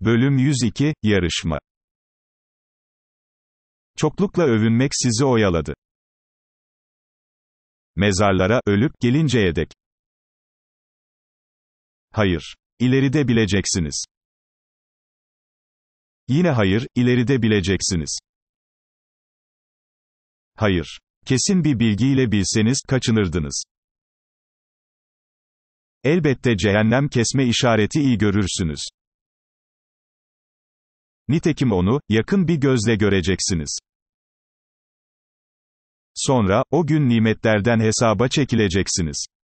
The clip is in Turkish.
Bölüm 102, Yarışma Çoklukla övünmek sizi oyaladı. Mezarlara, ölüp gelinceye dek. Hayır. İleride bileceksiniz. Yine hayır, ileride bileceksiniz. Hayır. Kesin bir bilgiyle bilseniz, kaçınırdınız. Elbette cehennem kesme işareti iyi görürsünüz. Nitekim onu, yakın bir gözle göreceksiniz. Sonra, o gün nimetlerden hesaba çekileceksiniz.